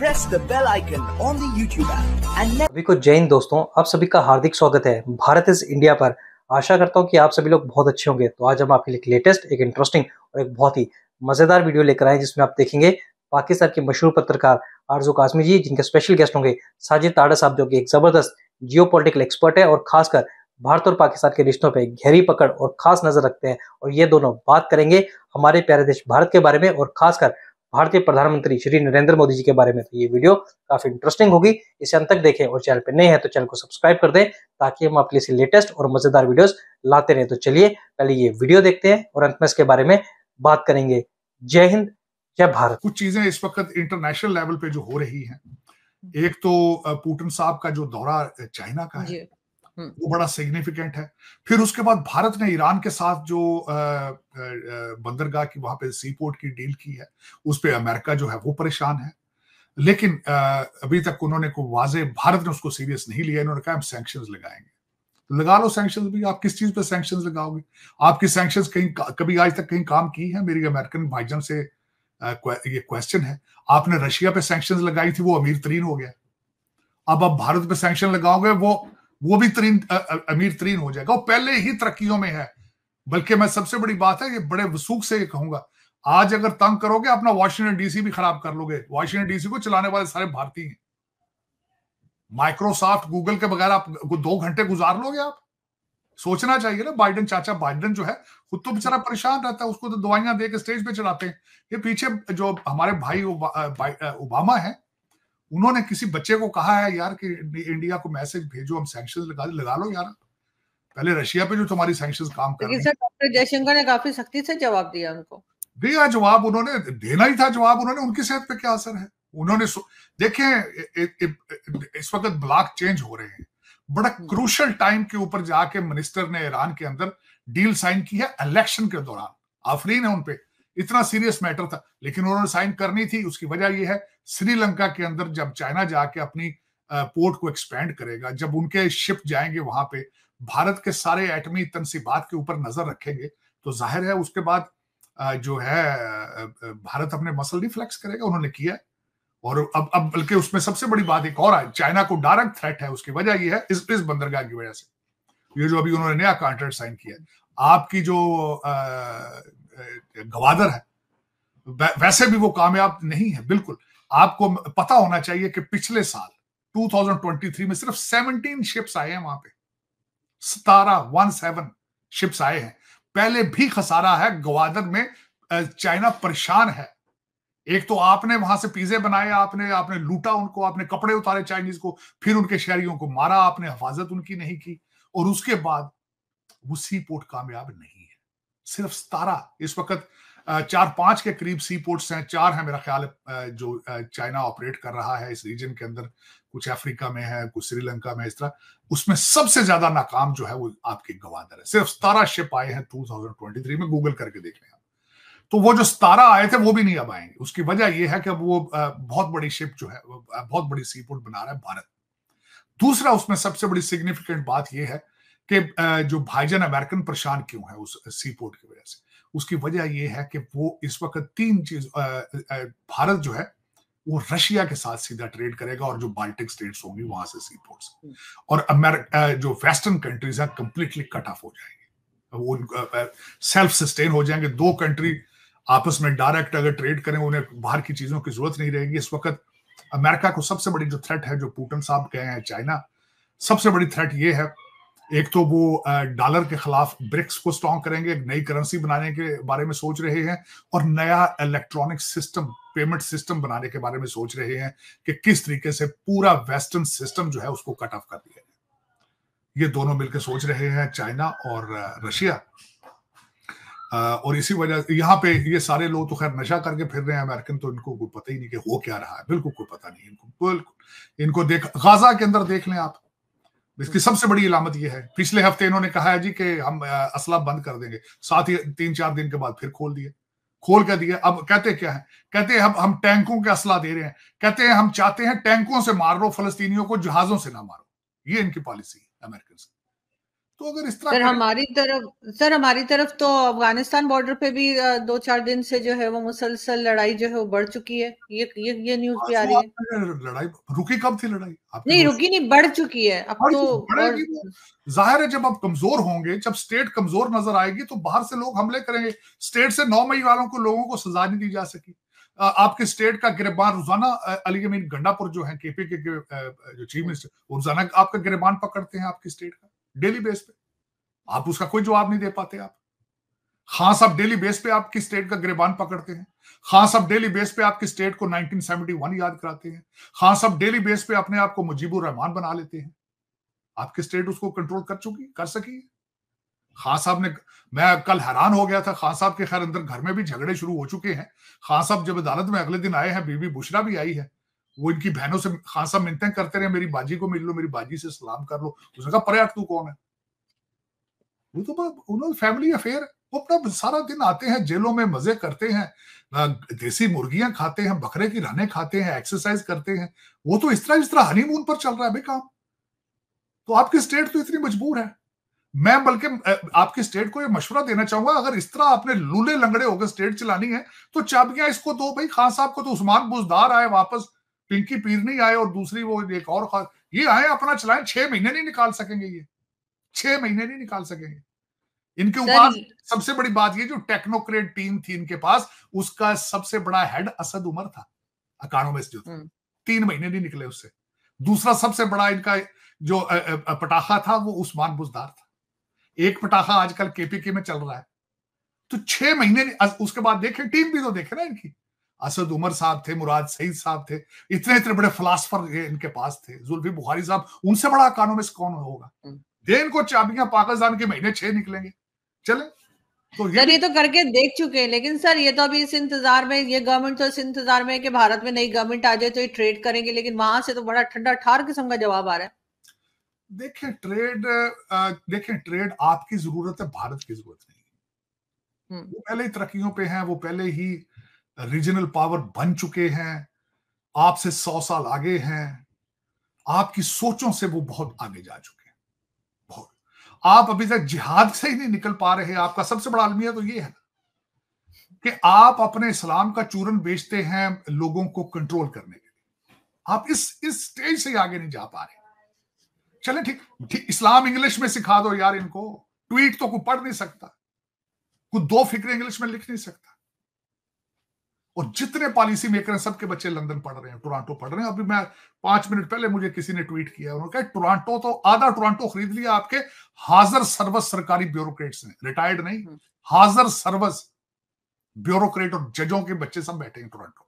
press the bell icon on the YouTube app and सभी को जय हिंद दोस्तों आप सभी का हार्दिक स्वागत है भारत इज इंडिया पर आशा करता हूँ कि आप सभी लोग बहुत अच्छे होंगे तो आज हम आपके लिए लेटेस्ट एक इंटरेस्टिंग और एक बहुत ही मज़ेदार वीडियो लेकर आए जिसमें आप देखेंगे पाकिस्तान के मशहूर पत्रकार आरजू कासमी जी जिनके स्पेशल गेस्ट होंगे साजिद ताड़ा साहब जो कि एक ज़बरदस्त जियो एक्सपर्ट है और खासकर भारत और पाकिस्तान के रिश्तों पर गहरी पकड़ और खास नज़र रखते हैं और ये दोनों बात करेंगे हमारे प्यारे देश भारत के बारे में और खासकर भारतीय प्रधानमंत्री श्री नरेंद्र मोदी जी के बारे में तो ये वीडियो काफी इंटरेस्टिंग होगी इसे अंत तक देखें और चैनल पर नए हैं तो चैनल को सब्सक्राइब कर दें ताकि हम आपके लिए लेटेस्ट और मजेदार वीडियोस लाते रहे तो चलिए पहले ये वीडियो देखते हैं और अंत में इसके बारे में बात करेंगे जय हिंद जय भारत कुछ चीजें इस वक्त इंटरनेशनल लेवल पे जो हो रही है एक तो पुटिन साहब का जो दौरा चाइना का है वो बड़ा सिग्निफिकेंट है फिर उसके बाद भारत ने ईरान के साथ जो बंदरगाह की वहां पे सी पोर्ट की डील की है उस पर अमेरिका जो है वो परेशान है लेकिन अभी तक उन्होंने को वाजे भारत ने उसको सीरियस नहीं लिया इन्होंने कहा हम सैंक्शन लगाएंगे तो लगा लो सैंक्शन भी आप किस चीज पे सैंक्शन लगाओगे आपकी सैंक्शन कहीं कभी आज तक कहीं काम की है मेरी अमेरिकन भाईजन से ये क्वेश्चन है आपने रशिया पे सैंक्शन लगाई थी वो अमीर तरीन हो गया अब आप भारत पे सैंक्शन लगाओगे वो वो भी तरीन अमीर तरीन हो जाएगा वो पहले ही तरक्कियों में है बल्कि मैं सबसे बड़ी बात है ये बड़े वसूख से कहूंगा आज अगर तंग करोगे अपना वॉशिंगटन डीसी भी खराब कर लोगे वॉशिंगटन डीसी को चलाने वाले सारे भारतीय हैं माइक्रोसॉफ्ट गूगल के बगैर आप दो घंटे गुजार लोगे आप सोचना चाहिए ना बाइडन चाचा बाइडन जो है खुद तो बेचारा परेशान रहता है उसको तो दवाइयां दे के स्टेज पे चढ़ाते हैं ये पीछे जो हमारे भाई उबामा है उन्होंने किसी बच्चे को कहा है यार कि इंडिया को मैसेज भेजो हम सैंक्शन लगा लगा लो यार पहले रशिया पे जो तुम्हारी सैंक्शन काम कर रही डॉक्टर जयशंकर ने काफी सख्ती से जवाब दिया उनको दिया जवाब उन्होंने देना ही था जवाब उन्होंने उनकी सेहत पे क्या असर है उन्होंने देखे इस वक्त ब्लॉक चेंज हो रहे हैं बड़ा क्रूशल टाइम हम्म। के ऊपर जाके मिनिस्टर ने ईरान के अंदर डील साइन की है इलेक्शन के दौरान आफरीन है उनपे इतना सीरियस मैटर था लेकिन उन्होंने साइन करनी थी उसकी वजह यह है श्रीलंका के अंदर जब चाइना जाके अपनी पोर्ट को एक्सपेंड करेगा जब उनके शिप जाएंगे वहां पे भारत के सारे एटमी तनसीबात के ऊपर नजर रखेंगे तो जाहिर है उसके बाद जो है भारत अपने मसल रिफ्लेक्स करेगा उन्होंने किया और अब अब बल्कि उसमें सबसे बड़ी बात एक और है चाइना को डायरेक्ट थ्रेट है उसकी वजह यह है इस इस बंदरगाह की वजह से ये जो अभी उन्होंने नया कॉन्ट्रैक्ट साइन किया है आपकी जो गवादर है वैसे भी वो कामयाब नहीं है बिल्कुल आपको पता होना चाहिए कि पिछले साल 2023 में सिर्फ 17 शिप्स आए हैं वहां पे सतारा वन सेवन शिप्स आए हैं पहले भी खसारा है गवादर में चाइना परेशान है एक तो आपने वहां से पिज्जे बनाए आपने आपने लूटा उनको आपने कपड़े उतारे चाइनीज को फिर उनके शहरियों को मारा आपने हिफाजत उनकी नहीं की और उसके बाद उसी पोर्ट कामयाब नहीं सिर्फ सतारा इस वक्त चार पांच के करीब सी पोर्ट्स हैं चार हैं मेरा ख्याल जो चाइना ऑपरेट कर रहा है इस रीजन के अंदर कुछ अफ्रीका में है कुछ श्रीलंका में इस तरह उसमें सबसे ज्यादा नाकाम जो है वो आपके गवादर है सिर्फ सतारा शिप आए हैं टू में गूगल करके देख लें आप तो वो जो सतारा आए थे वो भी नहीं अब आएंगे उसकी वजह यह है कि अब वो बहुत बड़ी शिप जो है बहुत बड़ी सी पोर्ट बना रहा है भारत दूसरा उसमें सबसे बड़ी सिग्निफिकेंट बात यह है कि जो भाईजान अमेरिकन परेशान क्यों है उस सी पोर्ट की वजह से उसकी वजह यह है कि वो इस वक्त तीन चीज भारत जो है वो रशिया के साथ सीधा ट्रेड करेगा और जो बाल्टिक स्टेट्स होंगी वहां से सी पोर्ट हम्म। और अमेरिका जो वेस्टर्न कंट्रीज है कंप्लीटली कट ऑफ हो जाएंगे वो सेल्फ सस्टेन हो जाएंगे दो कंट्री आपस में डायरेक्ट अगर ट्रेड करें उन्हें बाहर की चीजों की जरूरत नहीं रहेगी इस वक्त अमेरिका को सबसे बड़ी जो थ्रेट है जो पुटन साहब कहे हैं चाइना सबसे बड़ी थ्रेट ये है एक तो वो डॉलर के खिलाफ ब्रिक्स को स्ट्रॉन्ग करेंगे एक नई करेंसी बनाने के बारे में सोच रहे हैं और नया इलेक्ट्रॉनिक सिस्टम पेमेंट सिस्टम बनाने के बारे में सोच रहे हैं कि किस तरीके से पूरा वेस्टर्न सिस्टम जो है उसको कट ऑफ कर दिया जाए ये दोनों मिलकर सोच रहे हैं चाइना और रशिया और इसी वजह यहाँ पे ये सारे लोग तो खैर नशा करके फिर रहे हैं अमेरिकन तो इनको कोई पता ही नहीं कि हो क्या रहा है बिल्कुल कोई पता नहीं इनको बिल्कुल इनको देख गाजा के अंदर देख लें आप इसकी सबसे बड़ी इलामत यह है पिछले हफ्ते इन्होंने कहा है जी कि हम असला बंद कर देंगे साथ ही तीन चार दिन के बाद फिर खोल दिए खोल कर दिया अब कहते क्या है कहते हैं हम हम टैंकों के असला दे रहे हैं कहते हैं हम चाहते हैं टैंकों से मार लो फलस्तीनियों को जहाजों से ना मारो ये इनकी पॉलिसी है अमेरिकन की तो अगर इस तरह सर हमारी तरफ सर हमारी तरफ तो अफगानिस्तान बॉर्डर पे भी दो चार दिन से जो है वो मुसलसल लड़ाई जो है वो बढ़ चुकी है ये ये ये न्यूज भी आ रही है लड़ाई रुकी कब थी लड़ाई नहीं रुकी नहीं बढ़ चुकी है अब तो जाहिर है जब आप कमजोर होंगे जब स्टेट कमजोर नजर आएगी तो बाहर से लोग हमले करेंगे स्टेट से नौ मई वालों को लोगों को सजा नहीं दी जा सकी आपके स्टेट का गिरबान रोजाना अली अमीन गंडापुर जो है केपी के जो चीफ मिनिस्टर हम्म। रोजाना आपका गिरबान पकड़ते हैं आपके स्टेट का डेली बेस पे आप उसका कोई जवाब नहीं दे पाते आप खान हाँ साहब डेली बेस पे आप किस स्टेट का गिरबान पकड़ते हैं खान हाँ साहब डेली बेस पे आपकी स्टेट को 1971 याद कराते हैं खान हाँ साहब डेली बेस पे अपने आप को मुजीबुर रहमान बना लेते हैं आपकी स्टेट उसको कंट्रोल कर चुकी कर सकी है खान साहब ने मैं कल हैरान हो गया था खान साहब के खैर अंदर घर में भी झगड़े शुरू हो चुके हैं खान साहब जब अदालत में अगले दिन आए हैं बीबी बुशरा भी आई है वो इनकी बहनों से खान साहब मिनतें करते रहे मेरी बाजी को मिल लो मेरी बाजी से सलाम कर लो उसने कहा प्रयाग तू कौन है वो तो उन्होंने फैमिली अफेयर वो अपना सारा दिन आते हैं जेलों में मजे करते हैं देसी मुर्गियां खाते हैं बकरे की रहने खाते हैं एक्सरसाइज करते हैं वो तो इस तरह इस तरह हनीमून पर चल रहा है भाई काम तो आपकी स्टेट तो इतनी मजबूर है मैं बल्कि आपकी स्टेट को ये मशवरा देना चाहूंगा अगर इस तरह आपने लूले लंगड़े होकर स्टेट चलानी है तो चाबियां इसको दो भाई खान साहब को तो उस्मान बुजदार आए वापस पिंकी पीर नहीं आए और दूसरी वो एक और खास ये आए अपना चलाएं छह महीने नहीं निकाल सकेंगे ये छह महीने नहीं निकाल सकेंगे इनके पास सबसे बड़ी बात ये जो टेक्नोक्रेट टीम थी इनके पास उसका सबसे बड़ा हेड असद उमर था अकानोमिस्ट जो हम्म। था तीन महीने नहीं निकले उससे दूसरा सबसे बड़ा इनका जो पटाखा था वो उस्मान बुजदार था एक पटाखा आजकल केपीके में चल रहा है तो छह महीने उसके बाद देखे टीम भी तो देखे ना इनकी असद उमर साहब थे मुराद सईद साहब थे इतने इतने बड़े फिलासफर इनके पास थे जुल्फी बुखारी साहब उनसे बड़ा इकोनॉमिस्ट कौन होगा हम्म। दे इनको चाबियां पाकिस्तान के महीने छह निकलेंगे चले तो ये, ये तो करके देख चुके हैं लेकिन सर ये तो अभी इस इंतजार में ये गवर्नमेंट तो इस इंतजार में कि भारत में नई गवर्नमेंट आ जाए तो ये ट्रेड करेंगे लेकिन वहां से तो बड़ा ठंडा ठार किस्म का जवाब आ रहा है देखिए ट्रेड देखिए ट्रेड आपकी जरूरत है भारत की जरूरत नहीं हम्म। वो पहले ही तरक्कियों पे हैं वो पहले ही रीजनल पावर बन चुके हैं आपसे सौ साल आगे हैं आपकी सोचों से वो बहुत आगे जा चुके हैं बहुत आप अभी तक जिहाद से ही नहीं निकल पा रहे आपका सबसे बड़ा अलमिया तो ये है कि आप अपने इस्लाम का चूरन बेचते हैं लोगों को कंट्रोल करने के लिए आप इस इस स्टेज से आगे नहीं जा पा रहे चले ठीक ठीक इस्लाम इंग्लिश में सिखा दो यार इनको ट्वीट तो कोई पढ़ नहीं सकता कुछ दो फिक्र इंग्लिश में लिख नहीं सकता और जितने पॉलिसी मेकर हैं सबके बच्चे लंदन पढ़ रहे हैं टोरंटो पढ़ रहे हैं अभी मैं पांच मिनट पहले मुझे किसी ने ट्वीट किया उन्होंने कहा टोरंटो तो आधा टोरंटो खरीद लिया आपके हाजर सर्वस सरकारी ब्यूरोक्रेट्स ने रिटायर्ड नहीं हम्म। हाजर सर्वस ब्यूरोक्रेट और जजों के बच्चे सब बैठे हैं टोरंटो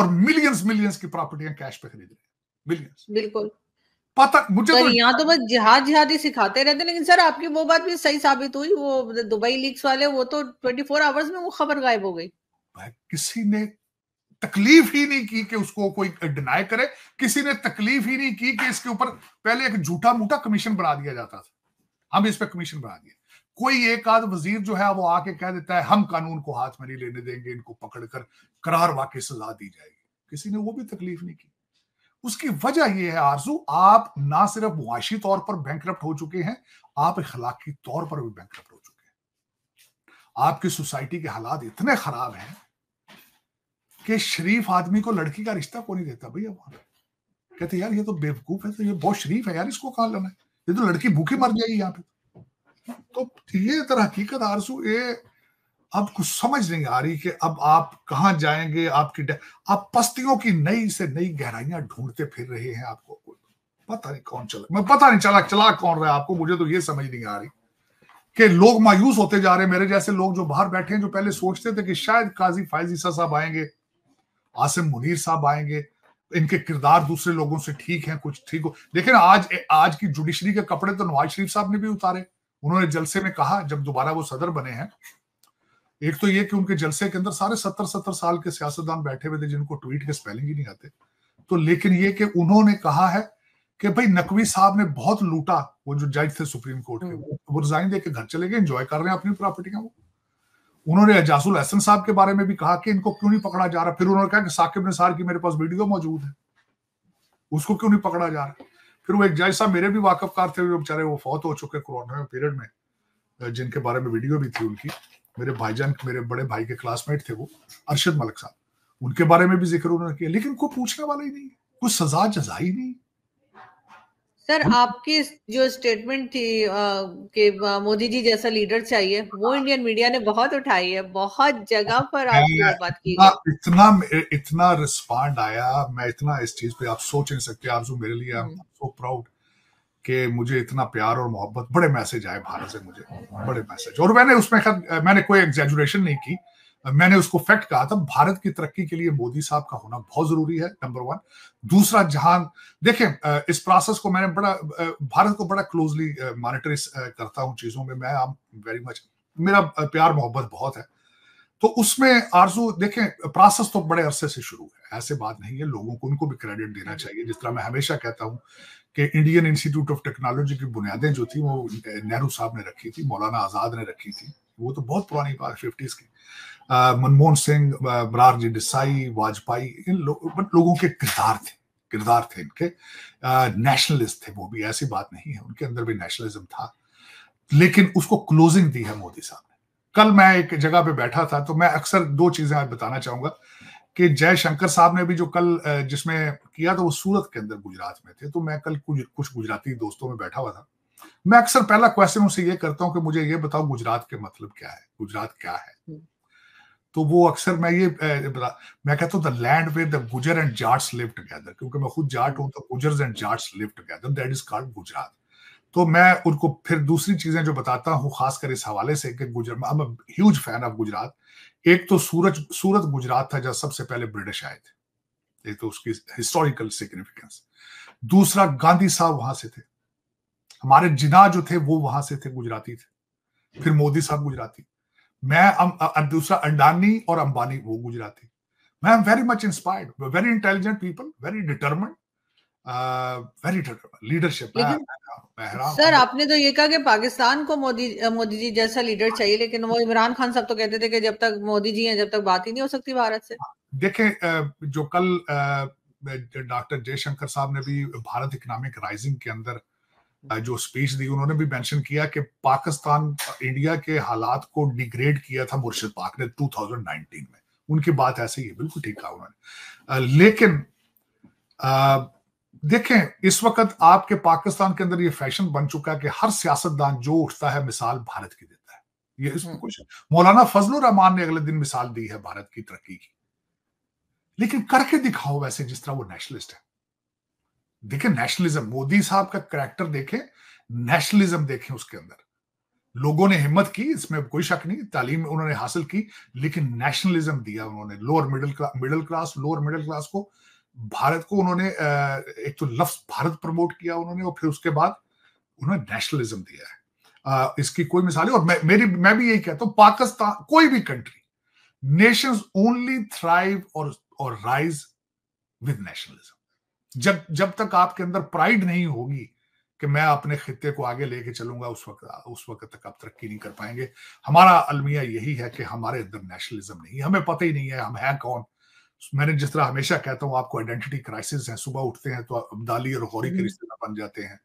और मिलियंस मिलियंस की प्रॉपर्टियां कैश पे खरीद रहे हैं मिलियंस बिल्कुल पता मुझे तो यहाँ तो बस जिहाद जिहाद ही सिखाते रहते लेकिन सर आपकी वो बात भी सही साबित हुई वो दुबई लीक्स वाले वो तो 24 आवर्स में वो खबर गायब हो गई किसी ने तकलीफ ही नहीं की कि उसको कोई डिनाई करे किसी ने तकलीफ ही नहीं की कि इसके ऊपर पहले एक झूठा मूठा कमीशन बना दिया जाता था हम इस पर कमीशन बना दिए कोई एक आध वजीर जो है वो आके कह देता है हम कानून को हाथ में नहीं लेने देंगे इनको पकड़कर करार वाकई सजा दी जाएगी किसी ने वो भी तकलीफ नहीं की उसकी वजह यह है आरजू आप ना सिर्फ मुआशी तौर पर बैंक हो चुके हैं आप इखलाकी तौर पर भी बैंक आपकी सोसाइटी के हालात इतने खराब हैं कि शरीफ आदमी को लड़की का रिश्ता को नहीं देता भैया वहां कहते यार ये तो बेवकूफ है तो ये बहुत शरीफ है यार इसको कहा लेना है ये तो लड़की भूखी मर जाएगी यहाँ पे तो ये तरह हकीकत आरसू ये अब कुछ समझ नहीं आ रही कि अब आप कहाँ जाएंगे आपकी आप पस्तियों की नई से नई गहराइयां ढूंढते फिर रहे हैं आपको पता नहीं कौन चला मैं पता नहीं चला चला कौन रहा है आपको मुझे तो ये समझ नहीं आ रही कि लोग मायूस होते जा रहे हैं मेरे जैसे लोग जो बाहर बैठे हैं जो पहले सोचते थे कि शायद काजी फायज ईसा साहब आएंगे आसिम मुनीर साहब आएंगे इनके किरदार दूसरे लोगों से ठीक है कुछ ठीक हो लेकिन आज आज की जुडिशरी के कपड़े तो नवाज शरीफ साहब ने भी उतारे उन्होंने जलसे में कहा जब दोबारा वो सदर बने हैं एक तो ये कि उनके जलसे के अंदर सारे सत्तर सत्तर साल के सियासतदान बैठे हुए थे जिनको ट्वीट के स्पेलिंग ही नहीं आते तो लेकिन ये कि उन्होंने कहा है कि भाई नकवी साहब ने बहुत लूटा वो जो जज थे सुप्रीम कोर्ट के हम्म। वो रिजाइन दे के घर चले गए एंजॉय कर रहे हैं अपनी प्रॉपर्टी का वो उन्होंने एजाजुल हसन साहब के बारे में भी कहा कि इनको क्यों नहीं पकड़ा जा रहा फिर उन्होंने कहा कि साकिब निसार की मेरे पास वीडियो मौजूद है उसको क्यों नहीं पकड़ा जा रहा फिर वो एक जज साहब मेरे भी वाकफकार थे बेचारे वो फौत हो चुके कोरोना में पीरियड में जिनके बारे में वीडियो भी थी उनकी मेरे भाईजान मेरे बड़े भाई के क्लासमेट थे वो अरशद मलक साहब उनके बारे में भी जिक्र उन्होंने किया लेकिन कोई पूछने वाला ही नहीं कुछ सजा जजा ही नहीं सर आपकी जो स्टेटमेंट थी कि मोदी जी जैसा लीडर चाहिए वो इंडियन मीडिया ने बहुत उठाई है बहुत जगह पर आपकी बात की आ, इतना इतना रिस्पॉन्ड आया मैं इतना इस चीज पे आप सोच नहीं सकते आप जो मेरे लिए सो हम्म। प्राउड कि मुझे इतना प्यार और मोहब्बत बड़े मैसेज आए भारत से मुझे बड़े मैसेज और मैंने उसमें मैंने कोई एग्जेजुरेशन नहीं की मैंने उसको फैक्ट कहा था भारत की तरक्की के लिए मोदी साहब का होना बहुत जरूरी है नंबर वन दूसरा जहां देखें इस प्रोसेस को मैंने बड़ा भारत को बड़ा क्लोजली मॉनिटर करता हूं चीजों में मैं आम वेरी मच मेरा प्यार मोहब्बत बहुत है तो उसमें आरजू देखें प्रोसेस तो बड़े अरसे से शुरू है ऐसे बात नहीं है लोगों को उनको भी क्रेडिट देना चाहिए जिस तरह मैं हमेशा कहता हूं कि इंडियन इंस्टीट्यूट ऑफ टेक्नोलॉजी की बुनियादें जो थी वो नेहरू साहब ने रखी थी मौलाना आजाद ने रखी थी वो तो बहुत पुरानी बात फिफ्टीज की मनमोहन सिंह मरारजी देसाई वाजपेयी इन लो, लोगों के किरदार थे किरदार थे इनके नेशनलिस्ट थे वो भी ऐसी बात नहीं है उनके अंदर भी नेशनलिज्म था लेकिन उसको क्लोजिंग दी है मोदी साहब ने कल मैं एक जगह पे बैठा था तो मैं अक्सर दो चीजें आज बताना चाहूंगा कि जयशंकर साहब ने भी जो कल जिसमें किया था वो सूरत के अंदर गुजरात में थे तो मैं कल कुछ कुछ गुजराती दोस्तों में बैठा हुआ था मैं अक्सर पहला क्वेश्चन उनसे ये करता हूँ कि मुझे ये बताओ गुजरात के मतलब क्या है गुजरात क्या है हम्म। तो वो अक्सर मैं ये मैं कहता हूँ the land where the Gujjar and Jats live together क्योंकि मैं खुद जाट हूँ तो Gujjar and Jats live together that is called Gujarat तो मैं उनको फिर दूसरी चीजें जो बताता हूँ खासकर इस हवाले से कि Gujjar I am huge fan of Gujarat एक तो सूरज सूरत गुजरात था जहाँ सबसे पहले ब्रिटिश आए थे एक तो उसकी हिस्टोरिकल सिग्निफिकेंस दूसरा गांधी साहब वहां से थे हमारे जिना जो थे वो वहां से थे गुजराती थे फिर मोदी साहब गुजराती मैं अब दूसरा अंडानी और अंबानी वो गुजराती मैं am very much inspired very intelligent people very determined very leadership sir आपने तो ये कहा कि पाकिस्तान को मोदी मोदी जी जैसा लीडर चाहिए लेकिन वो इमरान खान साहब तो कहते थे कि जब तक मोदी जी हैं जब तक बात ही नहीं हो सकती भारत से हाँ, देखे जो कल डॉक्टर जयशंकर साहब ने भी भारत इकोनॉमिक राइजिंग के अंदर जो स्पीच दी उन्होंने भी मेंशन किया कि पाकिस्तान इंडिया के हालात को डिग्रेड किया था मुर्शिद पाक ने 2019 में उनकी बात ऐसे ही बिल्कुल ठीक कहा उन्होंने लेकिन देखें इस वक्त आपके पाकिस्तान के अंदर ये फैशन बन चुका है कि हर सियासतदान जो उठता है मिसाल भारत की देता है ये इसमें हम्म। कुछ मौलाना फजल रहमान ने अगले दिन मिसाल दी है भारत की तरक्की की लेकिन करके दिखाओ वैसे जिस तरह वो नेशनलिस्ट है देखें नेशनलिज्म मोदी साहब का करेक्टर देखें नेशनलिज्म देखें उसके अंदर लोगों ने हिम्मत की इसमें कोई शक नहीं तालीम उन्होंने हासिल की लेकिन नेशनलिज्म दिया उन्होंने lower middle middle class lower middle class को भारत को उन्होंने एक तो लफ्ज भारत प्रमोट किया उन्होंने और फिर उसके बाद उन्होंने नेशनलिज्म दिया है इसकी कोई मिसाल है और मैं मेरी मैं भी यही कहता हूं पाकिस्तान कोई भी कंट्री नेशंस ओनली थ्राइव और और राइज विद नेशनलिज्म जब जब तक आपके अंदर प्राइड नहीं होगी कि मैं अपने खिते को आगे लेके चलूंगा उस वक्त उस वक्त तक आप तरक्की नहीं कर पाएंगे हमारा अलमिया यही है कि हमारे अंदर नेशनलिज्म नहीं हमें पता ही नहीं है हम हैं कौन मैंने जिस तरह हमेशा कहता हूँ आपको आइडेंटिटी क्राइसिस है सुबह उठते हैं तो अब्दाली और गौरी के हम्म। रिश्तेदार बन जाते हैं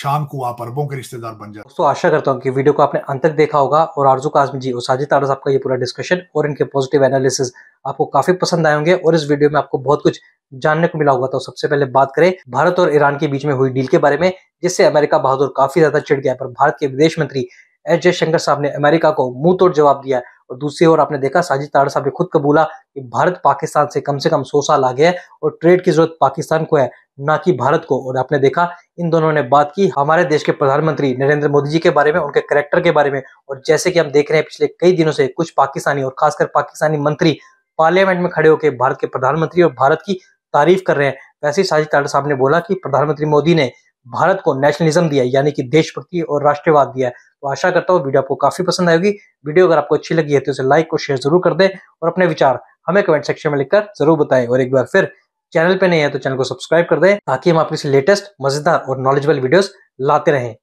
शाम को आप अरबों के रिश्तेदार बन जाते हैं तो आशा करता हूँ कि वीडियो को आपने अंत तक देखा होगा और आरजू काजमी जी और साजिद तारा साहब का ये पूरा डिस्कशन और इनके पॉजिटिव एनालिसिस आपको काफी पसंद आए होंगे और इस वीडियो में आपको बहुत कुछ जानने को मिला होगा तो सबसे पहले बात करें भारत और ईरान के बीच में हुई डील के बारे में जिससे अमेरिका बहादुर काफी ज्यादा चिड़ गया पर भारत के विदेश मंत्री एस जयशंकर साहब ने अमेरिका को मुंह तोड़ जवाब दिया और दूसरी ओर आपने देखा साजिद तार साहब ने खुद कबूला कि भारत पाकिस्तान से कम से कम सौ साल आगे है और ट्रेड की जरूरत पाकिस्तान को है ना कि भारत को और आपने देखा इन दोनों ने बात की हमारे देश के प्रधानमंत्री नरेंद्र मोदी जी के बारे में उनके करेक्टर के बारे में और जैसे कि हम देख रहे हैं पिछले कई दिनों से कुछ पाकिस्तानी और खासकर पाकिस्तानी मंत्री पार्लियामेंट में खड़े होकर भारत के प्रधानमंत्री और भारत की तारीफ कर रहे हैं वैसे ही साजिद टाटा साहब ने बोला कि प्रधानमंत्री मोदी ने भारत को नेशनलिज्म दिया यानी कि देशभक्ति और राष्ट्रवाद दिया है तो आशा करता हूँ वीडियो आपको काफी पसंद आएगी वीडियो अगर आपको अच्छी लगी है तो इसे लाइक और शेयर जरूर कर दें और अपने विचार हमें कमेंट सेक्शन में लिखकर जरूर बताएं और एक बार फिर चैनल पे नहीं है तो चैनल को सब्सक्राइब कर दें ताकि हम आपके लेटेस्ट मजेदार और नॉलेजेबल वीडियोस लाते रहें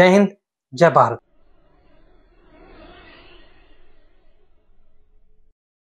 जय हिंद जय भारत